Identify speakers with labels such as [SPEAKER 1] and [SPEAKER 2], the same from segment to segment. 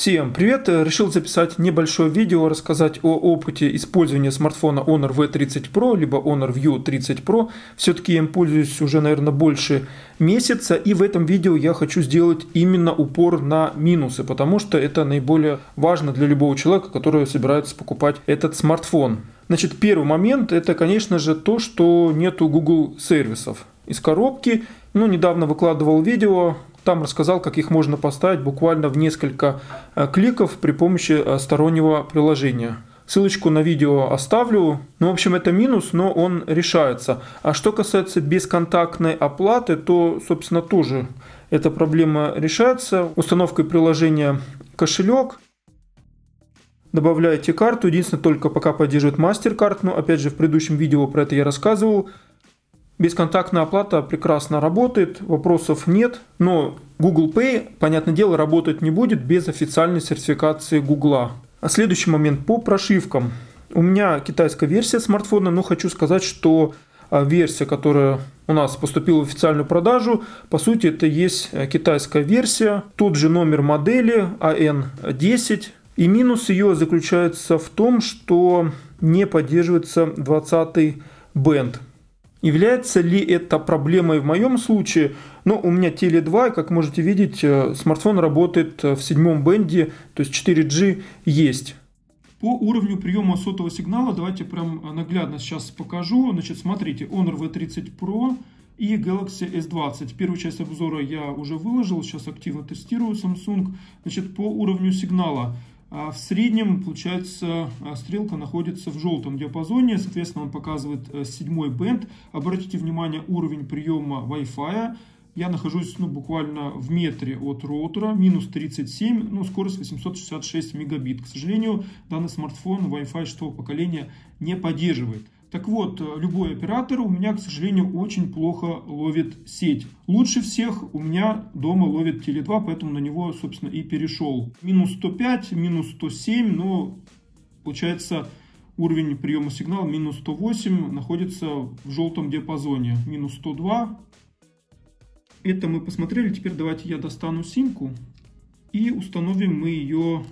[SPEAKER 1] Всем привет! Э, решил записать небольшое видео, рассказать о опыте использования смартфона Honor V30 Pro, либо Honor View 30 Pro. Все-таки я им пользуюсь уже, наверное, больше месяца, и в этом видео я хочу сделать именно упор на минусы, потому что это наиболее важно для любого человека, который собирается покупать этот смартфон. Значит, первый момент это, конечно же, то, что нету Google сервисов из коробки. Ну, недавно выкладывал видео, там рассказал, как их можно поставить буквально в несколько э, кликов при помощи э, стороннего приложения. Ссылочку на видео оставлю. Ну, в общем, это минус, но он решается. А что касается бесконтактной оплаты, то, собственно, тоже эта проблема решается установкой приложения кошелек. Добавляете карту. Единственное, только пока поддерживает MasterCard. Но, опять же, в предыдущем видео про это я рассказывал. Бесконтактная оплата прекрасно работает, вопросов нет, но Google Pay, понятное дело, работать не будет без официальной сертификации Google. А следующий момент по прошивкам. У меня китайская версия смартфона, но хочу сказать, что а, версия, которая у нас поступила в официальную продажу, по сути это есть э, китайская версия, тот же номер модели AN10, а и минус ее заключается в том, что не поддерживается 20 бенд. Является ли это проблемой в моем случае? Но ну, у меня Теле 2, и, как можете видеть, э, смартфон работает э, в седьмом бенде, то есть 4G есть. По уровню приема сотового сигнала давайте прям э, наглядно сейчас покажу. Значит, смотрите, Honor V30 Pro и Galaxy S20. Первую часть обзора я уже выложил, сейчас активно тестирую Samsung. Значит, по уровню сигнала – а в среднем, получается, а, стрелка находится в желтом диапазоне, соответственно, он показывает э, седьмой бенд. Обратите внимание, уровень приема Wi-Fi. Я нахожусь ну, буквально в метре от роутера, минус 37, ну, скорость 866 мегабит. К сожалению, данный смартфон Wi-Fi 6 поколения не поддерживает. Так вот, э, любой оператор у меня, к сожалению, очень плохо ловит сеть. Лучше всех у меня дома ловит Теле2, поэтому на него, собственно, и перешел. Минус 105, минус 107, но получается уровень приема сигнала минус 108 находится в желтом диапазоне. Минус 102. Это мы посмотрели. Теперь давайте я достану симку и установим мы ее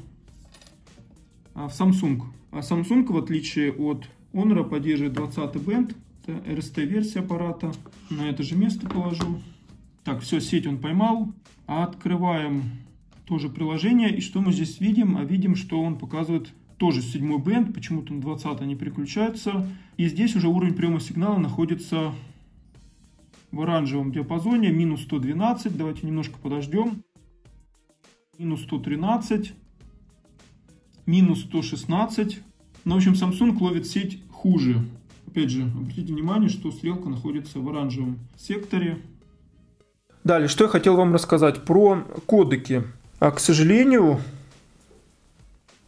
[SPEAKER 1] а, в Samsung. А Samsung, в отличие от Онра поддерживает 20 бенд, это RST-версия аппарата. На это же место положу. Так, все, сеть он поймал. Открываем тоже приложение. И что мы здесь видим? А видим, что он показывает тоже седьмой бенд, почему-то на 20 не переключается. И здесь уже уровень приема сигнала находится в оранжевом диапазоне, минус 112, давайте немножко подождем, минус 113, минус 116, ну в общем, Samsung ловит сеть хуже. Опять же, обратите внимание, что стрелка находится в оранжевом секторе. Далее, что я хотел вам рассказать про кодеки. А, к сожалению,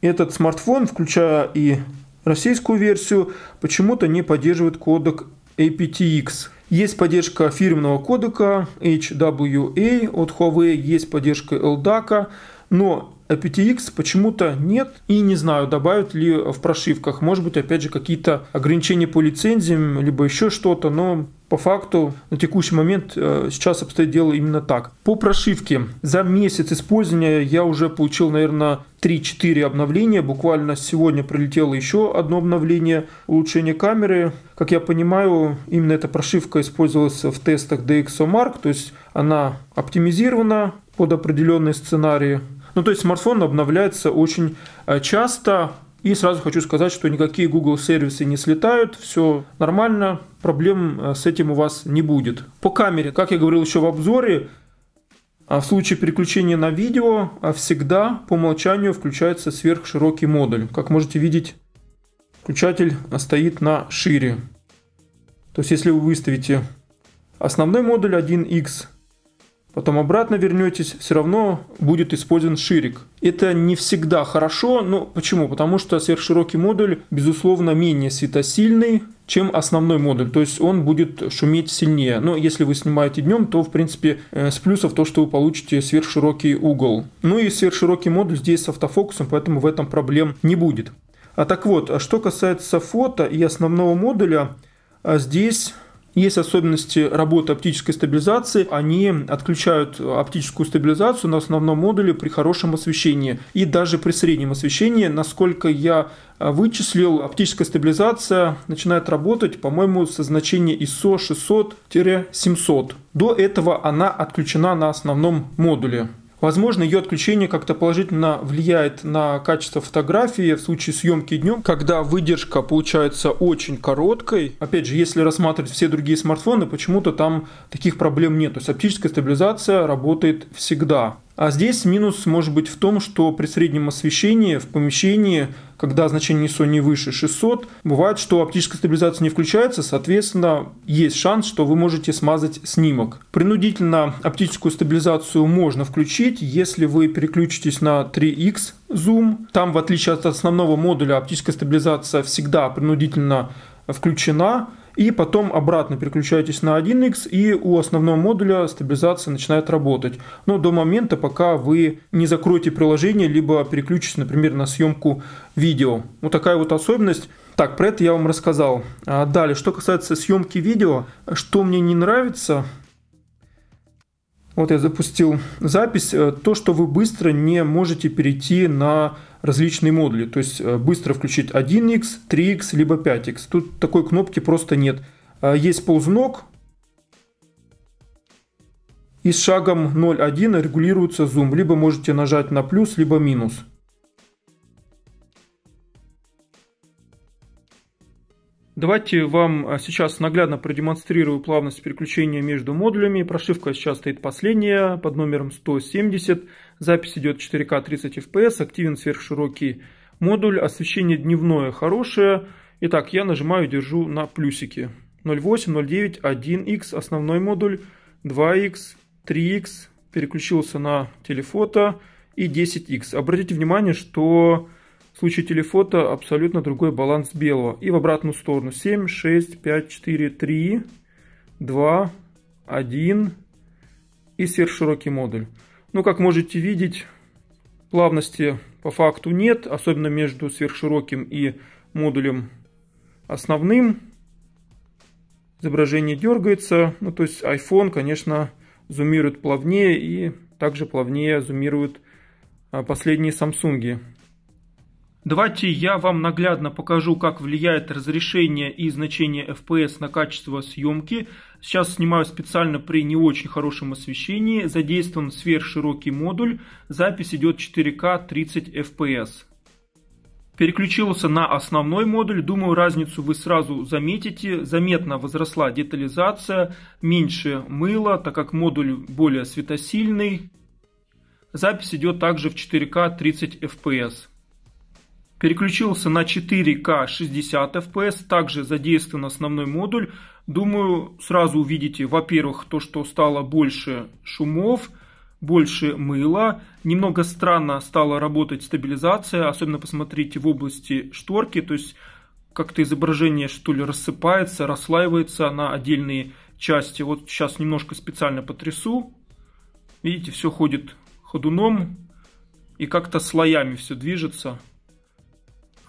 [SPEAKER 1] этот смартфон, включая и российскую версию, почему-то не поддерживает кодек APTX. Есть поддержка фирменного кодека HWA от Huawei, есть поддержка LDAC. Но PTX почему-то нет. И не знаю, добавят ли в прошивках. Может быть, опять же, какие-то ограничения по лицензиям, либо еще что-то. Но по факту на текущий момент э, сейчас обстоит дело именно так. По прошивке. За месяц использования я уже получил, наверное, 3-4 обновления. Буквально сегодня прилетело еще одно обновление, улучшение камеры. Как я понимаю, именно эта прошивка использовалась в тестах DxOMark, то есть она оптимизирована под определенные сценарии ну, то есть смартфон обновляется очень э, часто. И сразу хочу сказать, что никакие Google сервисы не слетают, все нормально, проблем э, с этим у вас не будет. По камере, как я говорил еще в обзоре, а в случае переключения на видео а всегда по умолчанию включается сверхширокий модуль. Как можете видеть, включатель стоит на шире. То есть если вы выставите основной модуль 1x потом обратно вернетесь, все равно будет использован ширик. Это не всегда хорошо, но почему? Потому что сверхширокий модуль, безусловно, менее светосильный, чем основной модуль, то есть он будет шуметь сильнее. Но если вы снимаете днем, то, в принципе, э, с плюсов то, что вы получите сверхширокий угол. Ну и сверхширокий модуль здесь с автофокусом, поэтому в этом проблем не будет. А так вот, а что касается фото и основного модуля, а здесь есть особенности работы оптической стабилизации. Они отключают оптическую стабилизацию на основном модуле при хорошем освещении и даже при среднем освещении. Насколько я э, вычислил, оптическая стабилизация начинает работать, по-моему, со значения ISO 600-700. До этого она отключена на основном модуле. Возможно, ее отключение как-то положительно влияет на качество фотографии в случае съемки днем, когда выдержка получается очень короткой. Опять же, если рассматривать все другие смартфоны, почему-то там таких проблем нет. То есть оптическая стабилизация работает всегда. А здесь минус может быть в том, что при среднем освещении в помещении, когда значение ISO не выше 600, бывает, что оптическая стабилизация не включается, соответственно, есть шанс, что вы можете смазать снимок. Принудительно оптическую стабилизацию можно включить, если вы переключитесь на 3x зум. Там, в отличие от основного модуля, оптическая стабилизация всегда принудительно включена, и потом обратно переключаетесь на 1x, и у основного модуля стабилизация начинает работать. Но до момента, пока вы не закроете приложение, либо переключитесь, например, на съемку видео. Вот такая вот особенность. Так, про это я вам рассказал. А, далее, что касается съемки видео, что мне не нравится – вот я запустил запись. Э, то, что вы быстро не можете перейти на различные модули. То есть э, быстро включить 1x, 3x, либо 5x. Тут такой кнопки просто нет. Э, есть ползунок. И с шагом 0,1 регулируется зум. Либо можете нажать на плюс, либо минус. Давайте вам а, сейчас наглядно продемонстрирую плавность переключения между модулями. Прошивка сейчас стоит последняя под номером 170. Запись идет 4К 30 FPS, активен сверхширокий модуль, освещение дневное хорошее. Итак, я нажимаю и держу на плюсики. 0.8, 0.9, 1x, основной модуль, 2x, 3x, переключился на телефото и 10x. Обратите внимание, что в случае телефота абсолютно другой баланс белого. И в обратную сторону. 7, 6, 5, 4, 3, 2, 1 и сверхширокий модуль. Ну, как можете видеть, плавности по факту нет, особенно между сверхшироким и модулем основным. Изображение дергается, ну то есть iPhone, конечно, зумирует плавнее и также плавнее зумируют а, последние Samsung. Давайте я вам наглядно покажу, как влияет разрешение и значение FPS на качество съемки. Сейчас снимаю специально при не очень хорошем освещении. Задействован сверхширокий модуль. Запись идет 4К 30 FPS. Переключился на основной модуль. Думаю, разницу вы сразу заметите. Заметно возросла детализация, меньше мыла, так как модуль более светосильный. Запись идет также в 4К 30 FPS. Переключился на 4К 60 FPS, также задействован основной модуль. Думаю, сразу увидите, во-первых, то, что стало больше шумов, больше мыла. Немного странно стала работать стабилизация, особенно посмотрите в области шторки, то есть как-то изображение что ли рассыпается, расслаивается на отдельные части. Вот сейчас немножко специально потрясу. Видите, все ходит ходуном и как-то слоями все движется.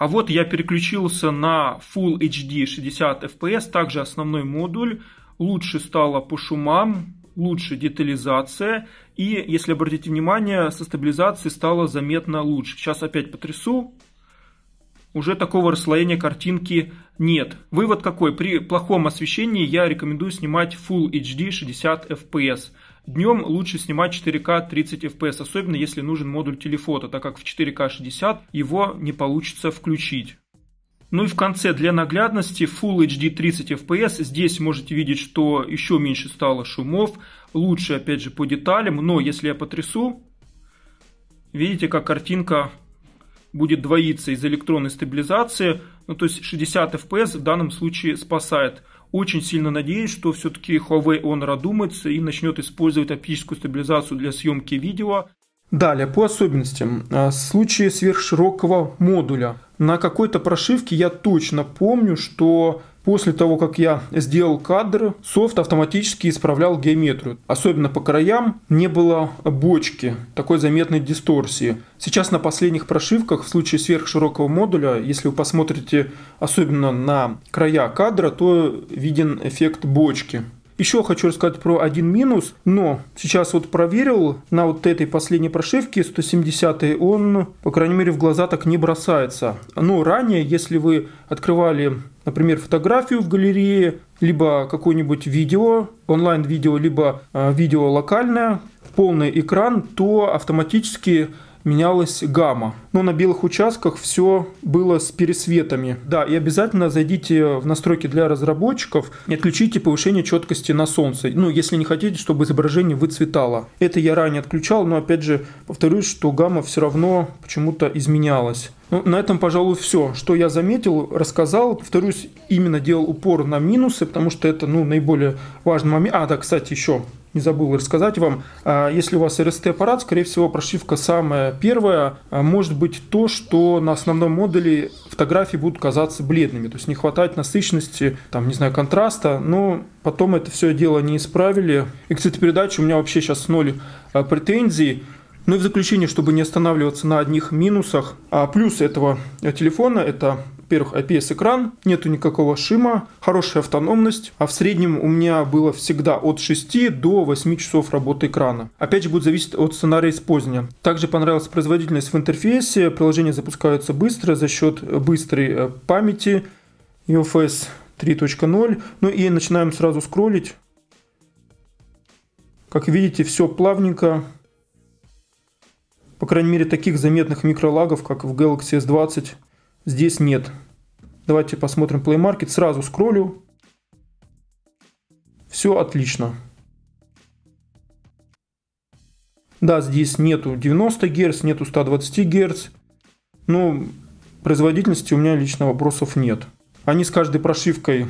[SPEAKER 1] А вот я переключился на Full HD 60 FPS, также основной модуль. Лучше стало по шумам, лучше детализация. И, если обратите внимание, со стабилизацией стало заметно лучше. Сейчас опять потрясу. Уже такого расслоения картинки нет. Вывод какой? При плохом освещении я рекомендую снимать Full HD 60 FPS. Днем лучше снимать 4К 30 FPS, особенно если нужен модуль телефота, так как в 4К 60 его не получится включить. Ну и в конце для наглядности Full HD 30 FPS. Здесь можете видеть, что еще меньше стало шумов. Лучше, опять же, по деталям. Но если я потрясу, видите, как картинка будет двоиться из электронной стабилизации. Ну, то есть 60 FPS в данном случае спасает очень сильно надеюсь, что все-таки Huawei Honor одумается и начнет использовать оптическую стабилизацию для съемки видео. Далее, по особенностям. В а, случае сверхширокого модуля. На какой-то прошивке я точно помню, что После того, как я сделал кадр, софт автоматически исправлял геометрию. Особенно по краям не было бочки, такой заметной дисторсии. Сейчас на последних прошивках в случае сверхширокого модуля, если вы посмотрите особенно на края кадра, то виден эффект бочки. Еще хочу рассказать про один минус, но сейчас вот проверил, на вот этой последней прошивке 170 он, по крайней мере, в глаза так не бросается. Но ранее, если вы открывали например, фотографию в галерее, либо какое-нибудь видео, онлайн-видео, либо э, видео локальное, полный экран, то автоматически менялась гамма. Но на белых участках все было с пересветами. Да, и обязательно зайдите в настройки для разработчиков и отключите повышение четкости на солнце. Ну, если не хотите, чтобы изображение выцветало. Это я ранее отключал, но опять же повторюсь, что гамма все равно почему-то изменялась. Ну, на этом, пожалуй, все, что я заметил, рассказал. Повторюсь, именно делал упор на минусы, потому что это ну, наиболее важный момент. А, да, кстати, еще не забыл рассказать вам. А, если у вас RST-аппарат, скорее всего, прошивка самая первая а, может быть то, что на основном модуле фотографии будут казаться бледными. То есть не хватает насыщенности, там, не знаю, контраста, но потом это все дело не исправили. И кстати, передачи у меня вообще сейчас ноль а, претензий. Ну и в заключение, чтобы не останавливаться на одних минусах, а плюс этого телефона – это во-первых, IPS-экран, нету никакого шима, хорошая автономность, а в среднем у меня было всегда от 6 до 8 часов работы экрана. Опять же, будет зависеть от сценария использования. Также понравилась производительность в интерфейсе, приложения запускаются быстро за счет быстрой э, памяти UFS 3.0. Ну и начинаем сразу скроллить. Как видите, все плавненько. По крайней мере, таких заметных микролагов, как в Galaxy S20, Здесь нет. Давайте посмотрим Play Market. Сразу скроллю. Все отлично. Да, здесь нету 90 Гц, нету 120 Гц. Но производительности у меня лично вопросов нет. Они с каждой прошивкой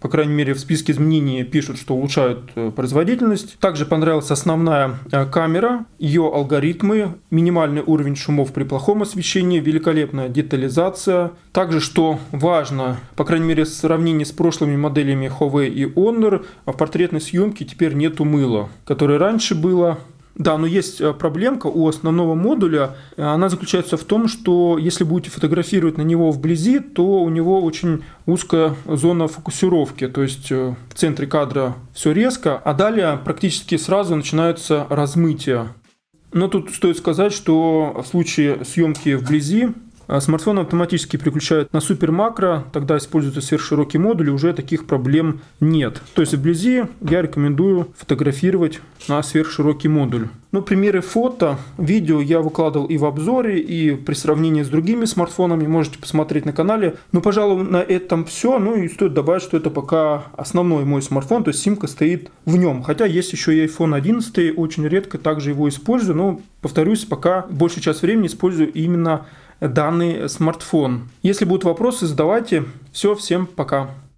[SPEAKER 1] по крайней мере, в списке изменений пишут, что улучшают э, производительность. Также понравилась основная э, камера, ее алгоритмы, минимальный уровень шумов при плохом освещении, великолепная детализация. Также, что важно, по крайней мере, в сравнении с прошлыми моделями Huawei и Honor, а в портретной съемке теперь нету мыла, которое раньше было, да, но есть э, проблемка у основного модуля. Э, она заключается в том, что если будете фотографировать на него вблизи, то у него очень узкая зона фокусировки. То есть э, в центре кадра все резко, а далее практически сразу начинаются размытия. Но тут стоит сказать, что в случае съемки вблизи а смартфон автоматически переключает на супер макро, тогда используется сверхширокий модуль, и уже таких проблем нет. То есть вблизи я рекомендую фотографировать на сверхширокий модуль. Но ну, примеры фото, видео я выкладывал и в обзоре, и при сравнении с другими смартфонами, можете посмотреть на канале. Но, ну, пожалуй, на этом все. Ну и стоит добавить, что это пока основной мой смартфон, то есть симка стоит в нем. Хотя есть еще и iPhone 11, очень редко также его использую, но, повторюсь, пока большую часть времени использую именно данный смартфон. Если будут вопросы, задавайте. Все, всем пока.